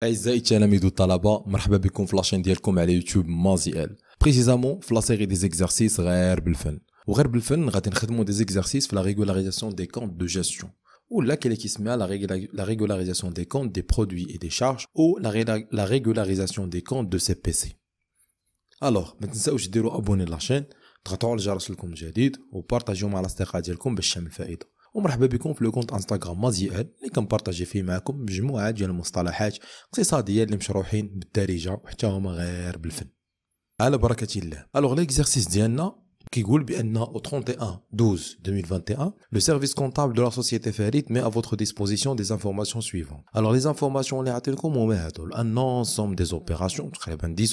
Et c'est ce que j'ai fait, c'est que j'ai la chaîne YouTube, Maziel. Précisément, je la série des exercices à Herbelfen. Pour Herbelfen, il y a des exercices sur la régularisation des comptes de gestion. Ou la régularisation des comptes des produits et des charges. Ou la régularisation des comptes de C.P.C. PC. Alors, maintenant, je vous invite à vous abonner à la chaîne. Trattons le genre de vous comme à la chaîne Partagez-moi la de choses comme je l'ai alors l'exercice d'anné qui dit le 31 12 2021 le service comptable de la société ferrite met à votre disposition des informations suivantes. Alors les informations on les a Un ensemble des opérations,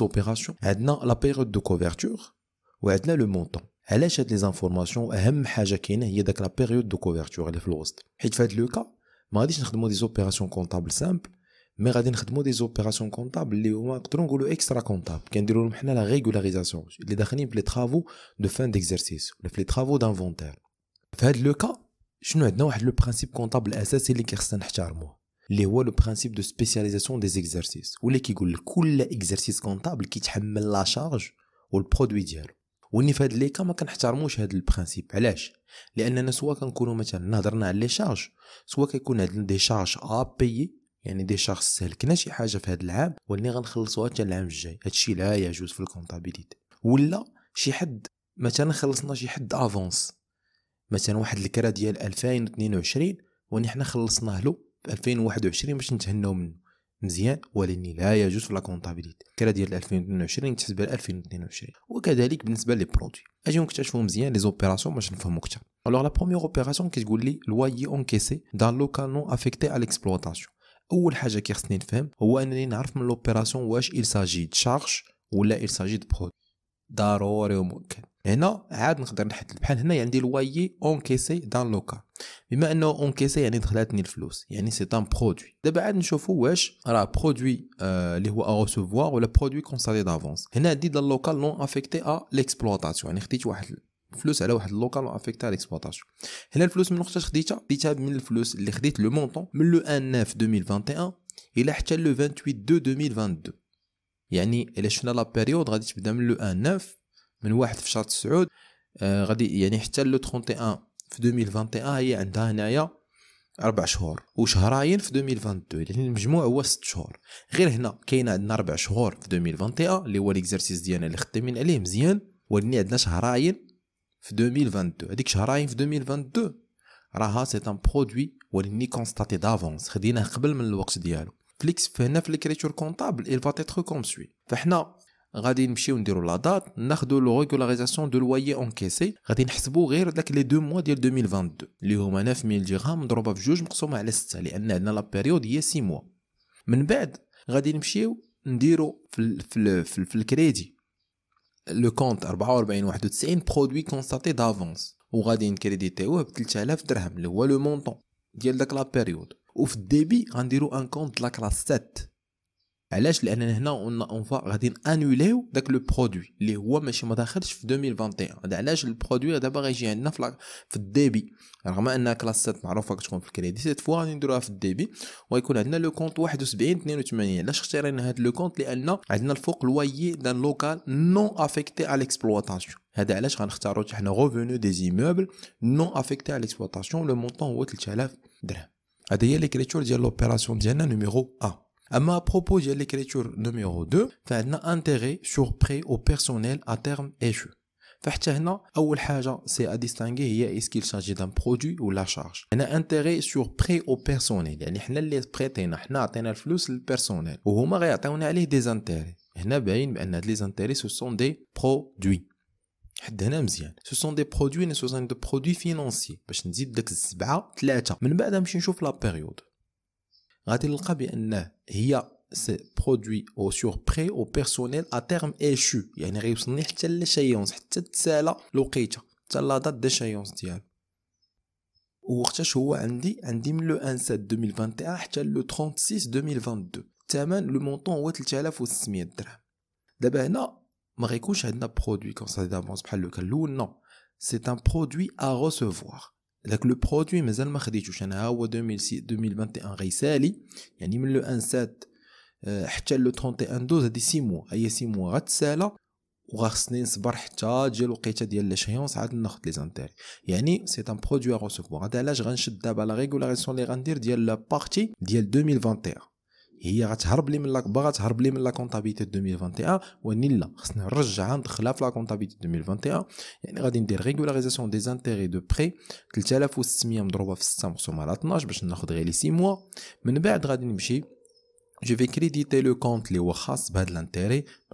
opérations. la période de couverture ou et le montant. علاش هاد لي زانفورماسيون اهم حاجه كاينه هي داك لا بيريود دو كوفرتور اللي في الوسط حيت في هاد لوكا كا ما غاديش نخدمو دي زوبيراسيون كونطابل سامبل مي غادي نخدمو دي زوبيراسيون كونطابل اللي هما نقدروا نقولوا اكسترا كونطابل كنديروا لهم حنا لا ريغولاريزاسيون اللي داخلين في لي ترافو دو فان ديكزرسيس ولا في لي ترافو دانفونتير في هاد لوكا شنو عندنا واحد لو برينسيپ كونطابل اساسي اللي خصنا نحتارموه اللي هو لو برينسيپ دو سبيسياليزاسيون دي زيكزرسيس واللي كيقول كل اكزرسيس كونطابل كيتحمل لا شارج والبرودوي ديالو واني في هاد ليكا ما كنحترموش هاد البرانسيب علاش لاننا سوا كنكونوا مثلا نهضرنا على لي شارج سوا كيكون عندنا دي شارج ابي يعني دي شارج استهلكنا شي حاجه في هاد العام واللي غنخلصوها حتى العام الجاي هادشي لا يجوز في الكونطابيليتي ولا شي حد مثلا خلصنا شي حد افونس مثلا واحد الكرا ديال 2022 حنا خلصناه له في 2021 باش نتهناو منه مزيان ولاني لا يجوز في لا كونطابيليتي كرا ديال 2022 تحسب 2022 وكذلك بالنسبه لي برودوي اجي نكتشفوا مزيان لي زوبيراسيون باش نفهموا اكثر الوغ لا بروميير اوبيراسيون كتقول لي لوايي اونكيسي دان لوكال نون افيكتي ا ليكسبلوطاسيون اول حاجه كيخصني نفهم هو انني نعرف من لوبيراسيون واش ايل ساجي de ولا ايل ساجي دبرودوي ضروري ومؤكد هنا عاد نقدر نحدد بحال هنا عندي لوايي اونكيسي دان لوكا بما انه اونكيسي يعني دخلاتني الفلوس يعني سي ان برودوي دابا عاد نشوفوا واش راه برودوي آه، اللي هو ا ريسيفوار ولا برودوي كونسالي دافونس هنا دي دان لوكال نون افيكتي ا ليكسبلوطاسيون يعني خديت واحد فلوس على واحد اللوكال افيكتا ليكسبلوطاسيون هنا الفلوس من وقتاش خديتها خديتها من الفلوس اللي خديت لو مونطون من لو ان اف 2021 الى حتى لو 28 دو 2022 يعني الا شفنا لا بيريود غادي تبدا من لو ان اف من واحد في شهر تسعود آه غادي يعني حتى لو 31 في 2021 هي عندها هنايا اربع شهور وشهرين في 2022 يعني المجموع هو ست شهور غير هنا كاين عندنا اربع شهور في 2021 اللي هو ليكزارسيس ديالنا اللي خدامين عليه مزيان ولكن عندنا شهرين في 2022 هذيك شهرين في 2022 راها سي ان برودوي ولكن كونستاتي دافونس خديناه قبل من الوقت ديالو فليكس هنا في الكريتور كونطابل الفاتيتر va être فحنا غادي نمشيو نديرو لا دات ناخذو لو ريغولاريزاسيون دو لوايي اون كيسي غادي نحسبو غير داك لي دو موا ديال 2022 اللي هما 9000 درهم مضروبه في جوج مقسومه على 6 لان عندنا لا بيريود هي 6 موا من بعد غادي نمشيو نديرو في الـ في الـ في, الـ في الكريدي لو كونت 4491 برودوي كونستاتي دافونس وغادي نكريديتيوه ب 3000 درهم اللي هو لو مونطون ديال داك لا بيريود وفي الديبي غنديرو ان كونت لا كلاس 7 علاش لان هنا اون غادي انوليو داك لو برودوي اللي هو ماشي ما داخلش في 2021 هذا علاش البرودوي دابا غيجي عندنا في في الديبي رغم ان كلاسات معروفه كتكون في الكريدي سيت فوا غادي نديروها في الديبي ويكون عندنا لو كونت 71 82 علاش اختارينا هذا لو كونت لان عندنا الفوق لويي دان لوكال نو افيكتي على ليكسبلواتاسيون هذا علاش غنختاروا حنا غوفونو دي زيموبل نو افيكتي على ليكسبلواتاسيون لو مونطون هو 3000 درهم هذه هي ليكريتور ديال لوبيراسيون ديالنا نيميرو 1 اما بروبو ديال لي كريتور نيميرو 2 فعندنا انتيغي سور بري او بيرسونيل ا تيرم ايشو فحتى هنا اول حاجه سي ا ديستانغي هي اسكيل شارجي دان برودوي ولا شارج هنا انتيغي سور بري او بيرسونيل يعني حنا اللي بريتينا حنا عطينا الفلوس للبيرسونيل وهما غيعطيونا عليه دي زانتيري هنا باين بان هاد لي زانتيري سو سون دي برودوي حد هنا مزيان سو سون دي برودوي ني سو سون دو برودوي فينونسي باش نزيد داك الزبعه ثلاثه من بعد نمشي نشوف لا بيريود Qu'allez-vous bien Il y a ces produits au surpris au personnel à terme échu. Il y a une réceptionnelle d'échéance. C'est cela le critère. C'est la date d'échéance, d'ailleurs. Ou achetez-vous entre le 1 septembre 2021 et le 36 septembre 2022. De même, le montant est tel que la faut soumettre. D'abord, nous ne produisons pas des avances sur le salaire. Non, c'est un produit à recevoir. داك لو برودوي مازال ما خديتوش انا ها هو 2021 غيسالي يعني من لو ان سات آه، حتى لو 31 دوز هادي سي موا هي سي موا غتسالى خصني نصبر حتى تجي الوقيته ديال لاشيونس عاد ناخد لي زانتيري يعني سي ان برودوي ا غوسوفوار هذا علاش غنشد دابا لا ريغولاريسيون لي غندير ديال لا بارتي ديال 2021 هي غتهرب لي من لا باغا تهرب لي من لا كونطابيتي 2021 ونيلا خصني نرجعها ندخلها في لا كونطابيتي 2021 يعني غادي ندير ريغولاريزاسيون دي زانتيغي دو بري 3600 مضروبه في 6 مقسومه على 12 باش ناخذ غير لي 6 موا من بعد غادي نمشي جو في كريديتي لو كونت اللي هو خاص بهذا الانتيري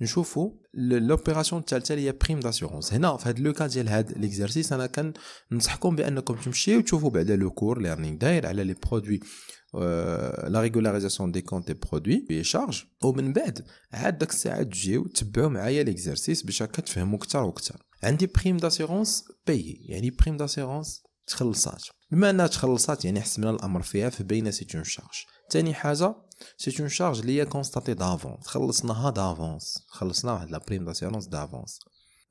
نشوفوا لوبيراسيون اللي هي بريم داسيورونس هنا في هذا لو كا ديال هذا ليكزارسيس انا كنصحكم بانكم تمشيو تشوفوا بعدا لو كور ليرنينغ داير على لي برودوي لا ريغولاريزاسيون دي كونت دي برودوي بي شارج ومن بعد عاد داك الساعه تجيو تبعوا معايا ليكزارسيس باش هكا تفهموا اكثر واكثر عندي بريم داسيرونس باي يعني بريم داسيرونس تخلصات بما انها تخلصات يعني حسبنا الامر فيها فبين سيت اون شارج ثاني حاجه C'est une charge liée à constater d'avance. خلصناها d'avance. خلصنا واحد la prime d'assurance d'avance.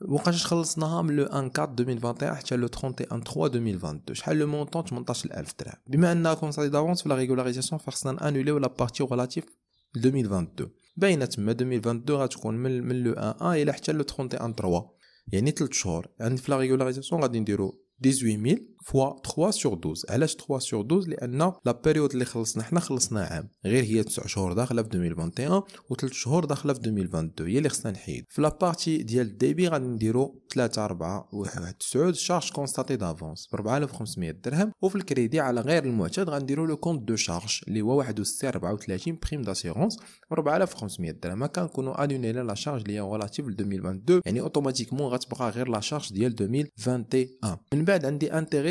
وقاش خلصناها من لو 1 4 2021 حتى لو 31 3 2022 شحال لو مونطون 18000 درهم بما انها كونستاتي دافونس في لا ريغولاريزاسيون فخصنا انوليو لا بارتي relative 2022 باينه تما 2022 غتكون من من لو 1 1 الى حتى لو 31 3 يعني 3 شهور يعني في لا ريغولاريزاسيون غادي نديرو 18000 فوا 3 سور 12 علاش 3 سور 12 لان لا بيريود اللي خلصنا حنا خلصنا عام غير هي 9 شهور داخله في 2021 و3 شهور داخله في 2022 هي اللي خصنا نحيد في لا بارتي ديال الديبي غادي نديرو 3 4 1 9 شارج كونستاتي دافونس ب 4500 درهم وفي الكريدي على غير المعتاد غنديرو لو كونت دو شارج اللي هو 1 و 34 بريم داسيرونس ب 4500 درهم كنكونوا انونينا لا شارج اللي هي ريلاتيف ل 2022 يعني اوتوماتيكمون غتبقى غير لا شارج ديال 2021 من بعد عندي انتيغي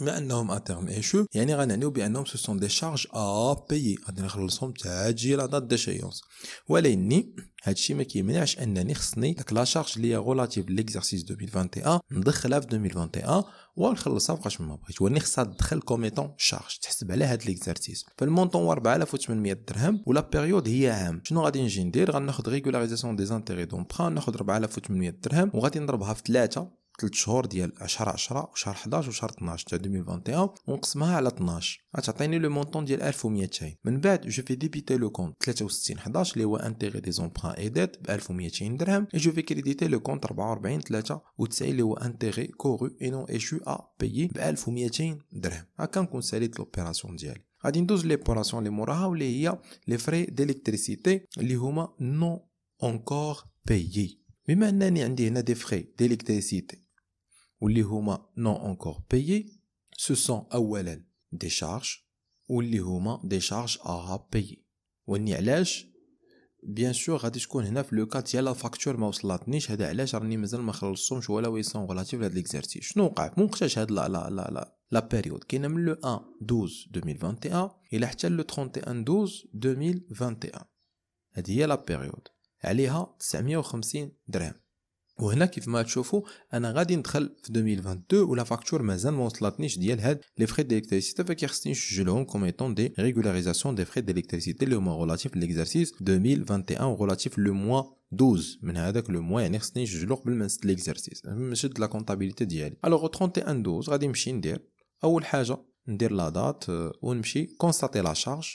بما انهم اترم ايشو يعني غنعنيو بانهم سو سون دي شارج ا بايي غادي نخلصهم لا دات ديشيونس ولاني هادشي ما كيمنعش انني خصني داك لا شارج اللي هي غولاتيف ليكزارسيس 2021 ندخلها في 2021 ونخلصها فوقاش ما بغيت واني خصها تدخل كوميتون شارج تحسب على هاد ليكزارسيس فالمونطون هو 4800 درهم ولا بيريود هي عام شنو غادي نجي ندير غناخذ ريغولاريزاسيون دي زانتيري دونطرا ناخذ 4800 درهم وغادي نضربها في 3 ثلاث شهور ديال شهر 10 وشهر 11 وشهر 12 تاع 2021 ونقسمها على 12 غتعطيني لو مونطون ديال 1200 من بعد جو في ديبيتي لو كونت 63 11 اللي هو انتيغي دي زومبران اي ديت ب 1200 درهم اي جو في كريديتي لو كونت 44 93 اللي هو انتيغي كورو اي نون ايشو ا بيي ب 1200 درهم هكا نكون ساليت لوبيراسيون ديالي غادي ندوز ليبوراسيون اللي موراها واللي هي لي فري ديليكتريسيتي اللي هما نو اونكور بايي بما انني عندي هنا دي فري ديليكتريسيتي واللي هما non encore payés ce sont اولا des charges واللي هما des charges à payer واني علاش بيان سور غادي تكون هنا في لو كا ديال لا فاكتور ما وصلتنيش هذا علاش راني مازال ما خلصتهمش ولا ويسون ريلاتيف لهاد ليكزارسيس شنو وقع من وقتاش هاد لا لا لا لا لا بيريود كاينه من لو 1 12 2021 الى حتى لو 31 12 2021 هذه هي لا بيريود عليها 950 درهم وهنا كيف ما تشوفوا انا غادي ندخل في 2022 ولا فاكتور مازال ما وصلتنيش ديال هاد لي فري ديليكتريسيتي خصني نسجلهم كوم ايتون دي ريغولاريزاسيون دي فري ديليكتريسيتي اللي هما غولاتيف ليكزارسيس 2021 غولاتيف لو موا 12 من هذاك لو موا يعني خصني نسجلو قبل ما نسد ليكزارسيس نشد لا كونطابيليتي ديالي الوغ 31 12 غادي نمشي ندير اول حاجه ندير لا آه، دات ونمشي كونستاتي لا شارج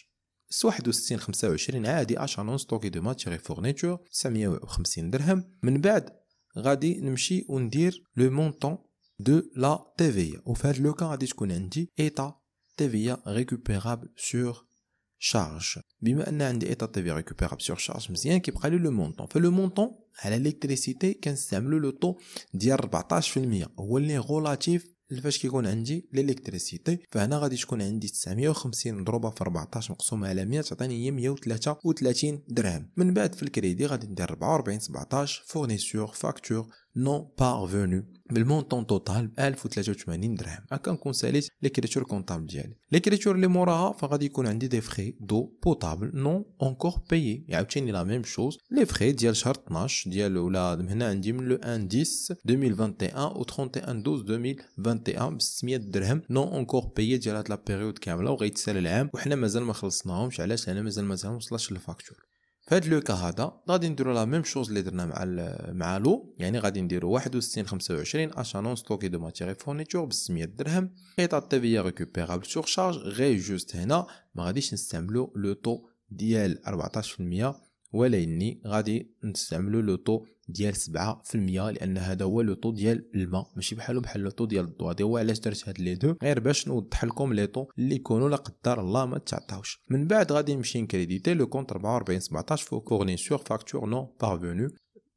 61 25 عادي 10 نون ستوكي دو ماتيري فورنيتور 950 درهم من بعد Radi Numshi, dit le montant de la TVA. On le cas à TVA récupérable sur charge. TVA récupérable sur charge. qui le montant. Fait le montant à l'électricité est le taux d'arbitrage فاش كيكون عندي الالكتريسيتي فهنا غادي تكون عندي 950 مضروبه في 14 مقسومه على 100 تعطيني هي 133 درهم من بعد في الكريدي غادي ندير 44 17 فورنيسور فاكتور n'ont parvenu. Mais le montant total, 1083 dirhams. À quand on l'écriture comptable L'écriture, les moraha, a des frais d'eau potable non encore payés. Et la même chose. Les frais On a le 10 2021 au 31-12-2021, 600 dirhams, non encore payés la période qu'il a ou hna mazal ma le فهاد لو كا هذا غادي نديرو لا ميم شوز اللي درنا مع مع لو يعني غادي نديرو 61 25 اشانون ستوكي دو ماتيري فورنيتور ب 600 درهم قطع التبيه ريكوبيرابل سور شارج غير جوست هنا ما غاديش نستعملو لو طو ديال 14% ولاني غادي نستعملوا لو طو ديال 7% لان هذا هو لو طو ديال الماء ماشي بحالو بحال لو طو ديال الضوء هذا هو علاش درت هاد لي دو غير باش نوضح لكم لي طو اللي يكونوا لا قدر الله ما تعطاوش من بعد غادي نمشي نكريديتي لو كونت 44 17 فو كورنيسور فاكتور نو بارفونو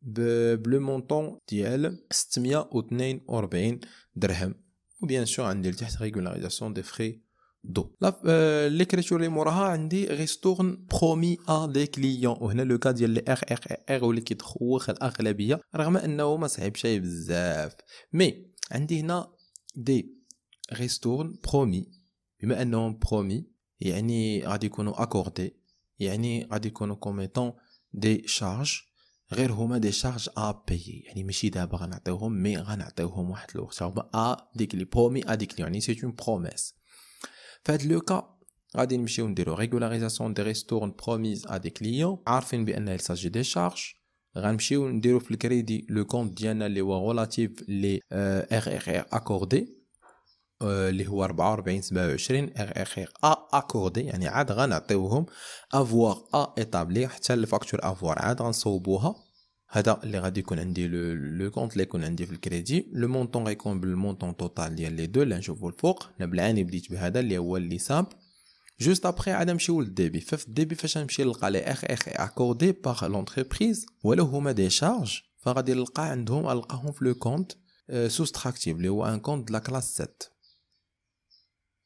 بلو مونطون ديال 642 درهم وبيان سور عندي لتحت ريغولاريزاسيون دي فري دو لا ليكريتور اللي موراها عندي ريستورن برومي ا دي كليون وهنا لو كا ديال لي ار ار ار واللي كيتخوخ الاغلبيه رغم انه ما صعيبش بزاف مي عندي هنا دي ريستورن برومي بما انهم برومي يعني غادي يكونوا اكوردي يعني غادي يكونوا كوميتون دي شارج غير هما دي شارج ا بي يعني ماشي دابا غنعطيوهم مي غنعطيوهم واحد الوقت هما ا ديك لي برومي ا ديك يعني سي اون بروميس فهاد لو كا غادي نمشيو نديرو ريغولاريزاسيون دي ريستورن بروميز ا دي كليون عارفين بان هي s'agit دي شارج غنمشيو نديرو في الكريدي لو كونت ديالنا اللي هو غولاتيف لي ار ار ار اكوردي اللي هو 44 27 ار ار ار ا اكوردي يعني عاد غنعطيوهم افوار ا ايتابلي حتى الفاكتور افوار عاد غنصوبوها هذا اللي غادي يكون عندي لو كونت اللي يكون عندي في الكريدي لو مونطون غيكون بالمونطون توتال ديال لي دو اللي غنشوفو الفوق انا بالعاني بديت بهذا اللي هو اللي ساب جوست ابخي عاد نمشيو للديبي ففي الديبي فاش نمشي نلقى لي اخ اخ اكوردي باغ لونتربريز ولو هما دي شارج فغادي نلقى عندهم نلقاهم في لو كونت سوستراكتيف euh, اللي هو ان كونت دو لا كلاس 7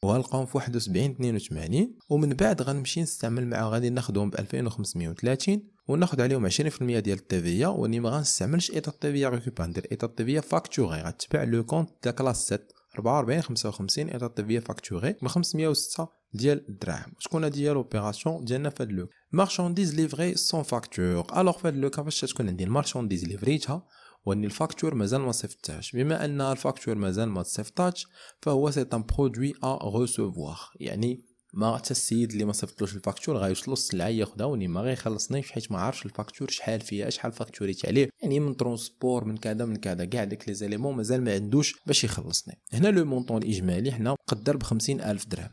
وغنلقاهم في 71 82 ومن بعد غنمشي نستعمل مع غادي ناخذهم ب 2530 وناخد عليهم 20% ديال التيفيا واني ما غنستعملش ايطا التيفيا ريكوبا ندير ايطا التيفيا فاكتوري غتبع لو كونت تاع كلاس 7 44 55 ايطا التيفيا فاكتوري ب 506 ديال الدراهم شكون هادي هي لوبيراسيون ديالنا في هاد لو مارشانديز ليفري سون فاكتور الوغ في هاد لو كا فاش تكون عندي المارشانديز ليفريتها وان الفاكتور مازال ما صيفطتهاش بما ان الفاكتور مازال ما تصيفطاتش فهو سي ان برودوي ا ريسيفوار يعني ما حتى السيد اللي ما صيفطلوش الفاكتور غيوصلو السلعه ياخدها وني ما غيخلصنيش حيت ما عارفش الفاكتور شحال فيها شحال فاكتوريت عليه يعني من ترونسبور من كذا من كذا كاع داك لي زاليمون مازال ما عندوش باش يخلصني هنا لو مونطون الاجمالي حنا قدر ب 50000 درهم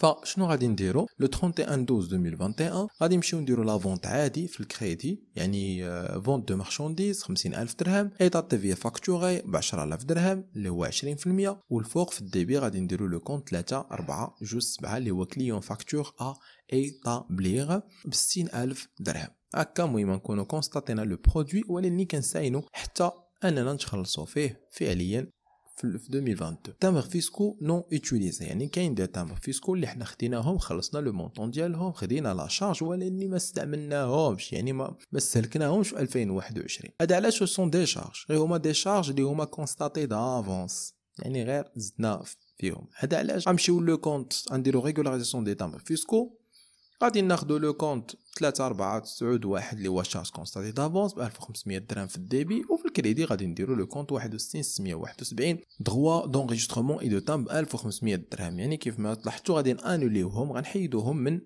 فشنو غادي نديرو لو 31 دوز 2021 غادي نمشيو نديرو لا فونت عادي في الكريدي يعني فونت دو مارشونديز 50000 درهم اي تي في فاكتوري ب 10000 درهم اللي هو 20% والفوق في الديبي غادي نديرو لو كونت 3 4 جوج 7 اللي هو كليون فاكتور ا اي ايطابليغ ب 60000 درهم هكا المهم نكونو كونستاتينا لو برودوي ولا اللي كنساينو حتى اننا نتخلصو فيه فعليا في 2022 تامر فيسكو نو اوتيليزي يعني كاين دي تامر فيسكو اللي حنا خديناهم خلصنا لو مونطون ديالهم خدينا لا شارج ولكن ما استعملناهمش يعني ما ما استهلكناهمش في 2021 هذا علاش سون دي شارج غير هما دي شارج اللي هما كونستاتي دافونس يعني غير زدنا فيهم هذا علاش غنمشيو لو كونت غنديرو ريغولاريزاسيون دي تامر فيسكو غادي ناخدو لو كونت 3 4 9 1 اللي هو شارج كونستاتي دافونس ب 1500 درهم في الديبي وفي الكريدي غادي نديرو لو كونت 61 671 دغوا دونغيسترومون اي دو تام ب 1500 درهم يعني كيف ما لاحظتوا غادي نانوليوهم غنحيدوهم من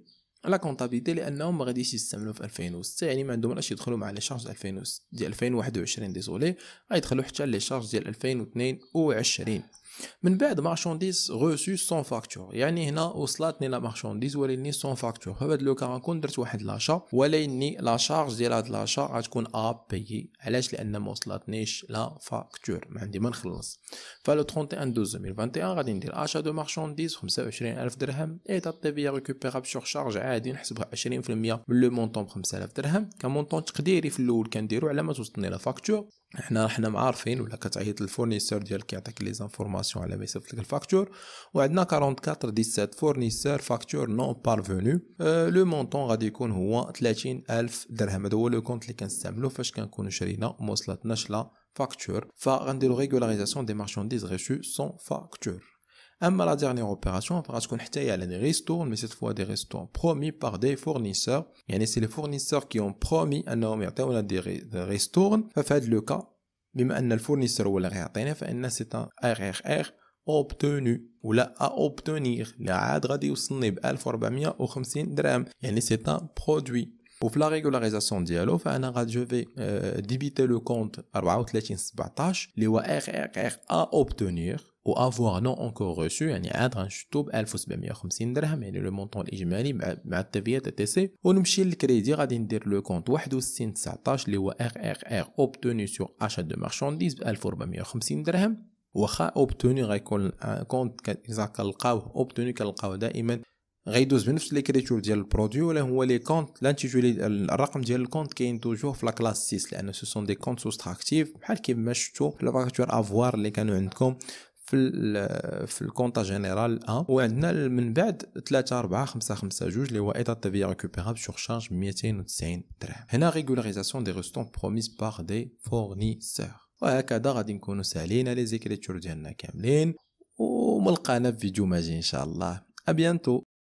لا كونطابيتي لانهم ما غاديش يستعملوا في 2006 يعني ما علاش يدخلوا مع لي شارج 2000 ديال 2021 ديزولي غيدخلوا حتى لي شارج ديال 2022 من بعد مارشانديز روسو سون فاكتور يعني هنا وصلتني لا مارشانديز وليني سون فاكتور فبهاد لو كان غنكون درت واحد لاشا وليني لا شارج ديال هاد لاشا غتكون ا بيي علاش لان ما وصلتنيش لا فاكتور ما عندي ما نخلص فلو 31 12 2021 غادي ندير اشا دو مارشانديز 25000 درهم اي تي بي ريكوبيراب سور شارج عادي نحسبها 20% من لو مونطون ب 5000 درهم كمونطون تقديري في الاول كنديرو على ما توصلني لا فاكتور حنا حنا معارفين ولا كتعيط للفورنيسور ديالك يعطيك لي زانفورماسيون على ما يصيفط لك الفاكتور وعندنا 44 17 فورنيسور فاكتور نون بارفونو أه لو مونطون غادي يكون هو 30000 درهم هذا هو لو كونت اللي كنستعملو فاش كنكونو شرينا وموصلتناش لا فاكتور فغنديرو ريغولاريزاسيون دي مارشانديز ريشو سون فاكتور À la dernière opération, par exemple, on était à des restaurants, mais cette fois des restaurants promis par des fournisseurs. Et c'est les fournisseurs qui ont promis un nombre de restaurants. En fait, le cas, même un fournisseur ou la garantie, c'est un RRR obtenu ou a à obtenir la valeur de 1450 drams. Et c'est un produit. وفي لا ريغولاريزاسيون ديالو فانا غادي جو في ديبيتي لو كونت 34 17 اللي هو ار ار ار ا اوبتونير و افوار نو انكور روسو يعني عاد غنشتو ب 1750 درهم يعني لو مونطون الاجمالي مع مع التفيا تي تي سي ونمشي للكريدي غادي ندير لو كونت 61 19 اللي هو ار ار ار اوبتوني سور اشا دو مارشانديز ب 1450 درهم واخا اوبتوني غيكون كونت كنلقاوه اوبتوني كنلقاوه دائما غيدوز بنفس ليكريتور ديال البرودوي ولا هو لي كونت لانتيجولي الرقم ديال الكونت كاين توجو في لا كلاس 6 لان سو سون دي كونت سوستراكتيف بحال كيما شفتو في لاباغاتور افوار اللي كانوا عندكم في ال في الكونتا جينيرال 1 وعندنا من بعد 3 4 5 5 2 اللي هو ايتا تبي ريكوبيرابل سور شارج 290 درهم هنا ريغولاريزاسيون دي ريستون بروميس بار دي فورنيسور وهكذا غادي نكونوا سالينا لي زيكريتور ديالنا كاملين وملقانا في فيديو ماجي ان شاء الله ابيانتو